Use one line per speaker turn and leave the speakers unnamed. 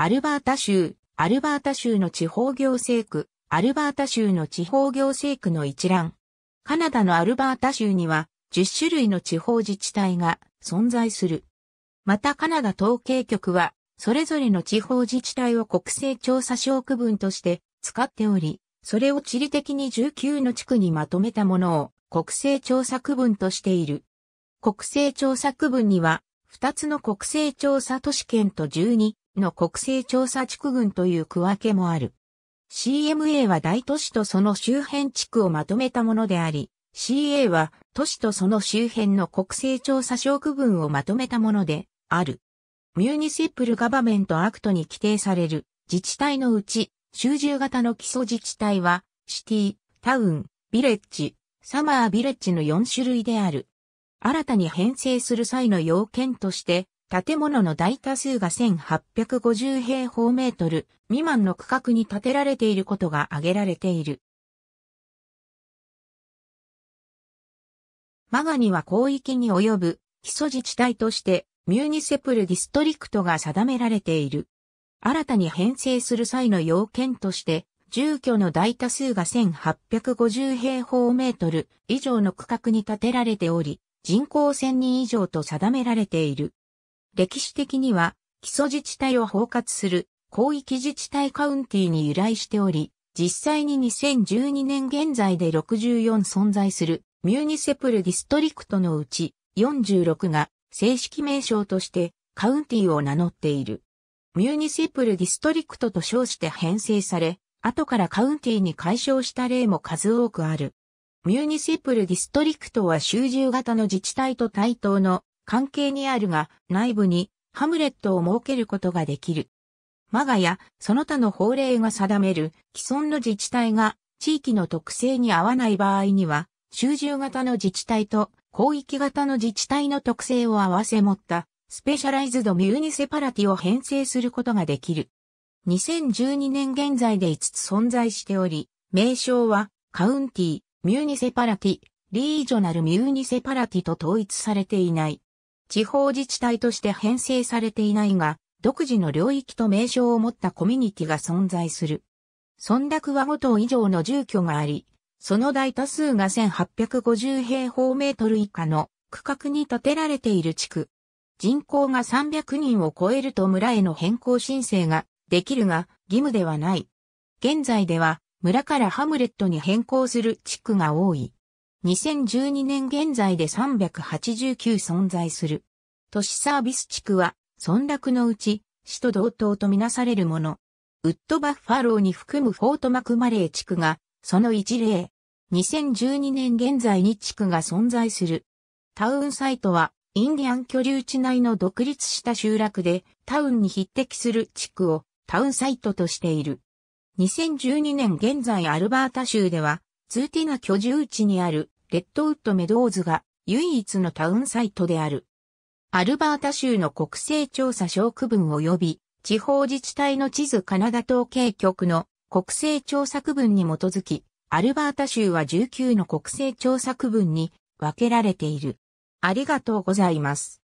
アルバータ州、アルバータ州の地方行政区、アルバータ州の地方行政区の一覧。カナダのアルバータ州には10種類の地方自治体が存在する。またカナダ統計局は、それぞれの地方自治体を国勢調査証区分として使っており、それを地理的に19の地区にまとめたものを国勢調査区分としている。国勢調査区分には、2つの国勢調査都市圏と12の国勢調査地区群という区分けもある。CMA は大都市とその周辺地区をまとめたものであり、CA は都市とその周辺の国勢調査小区分をまとめたものである。ミュニシプルガバメントアクトに規定される自治体のうち、集中型の基礎自治体は、シティ、タウン、ビレッジ、サマービレッジの4種類である。新たに編成する際の要件として、建物の大多数が1850平方メートル未満の区画に建てられていることが挙げられている。マガニは広域に及ぶ基礎自治体としてミューニセプルディストリクトが定められている。新たに編成する際の要件として、住居の大多数が1850平方メートル以上の区画に建てられており、人口1000人以上と定められている。歴史的には、基礎自治体を包括する広域自治体カウンティに由来しており、実際に2012年現在で64存在するミューニセプルディストリクトのうち46が正式名称としてカウンティを名乗っている。ミューニセプルディストリクトと称して編成され、後からカウンティに解消した例も数多くある。ミューニセプルディストリクトは集中型の自治体と対等の関係にあるが、内部にハムレットを設けることができる。我が家、その他の法令が定める既存の自治体が地域の特性に合わない場合には、集中型の自治体と広域型の自治体の特性を合わせ持ったスペシャライズドミューニセパラティを編成することができる。2012年現在で5つ存在しており、名称はカウンティ、ミューニセパラティ、リージョナルミューニセパラティと統一されていない。地方自治体として編成されていないが、独自の領域と名称を持ったコミュニティが存在する。村落は5棟以上の住居があり、その大多数が1850平方メートル以下の区画に建てられている地区。人口が300人を超えると村への変更申請ができるが義務ではない。現在では村からハムレットに変更する地区が多い。2012年現在で389存在する。都市サービス地区は、村落のうち、市と同等とみなされるもの。ウッドバッファローに含むフォートマクマレー地区が、その一例。2012年現在に地区が存在する。タウンサイトは、インディアン居留地内の独立した集落で、タウンに匹敵する地区を、タウンサイトとしている。2012年現在アルバータ州では、ツーティナ居住地にあるレッドウッドメドウズが唯一のタウンサイトである。アルバータ州の国勢調査小区分及び地方自治体の地図カナダ統計局の国勢調査区分に基づき、アルバータ州は19の国勢調査区分に分けられている。ありがとうございます。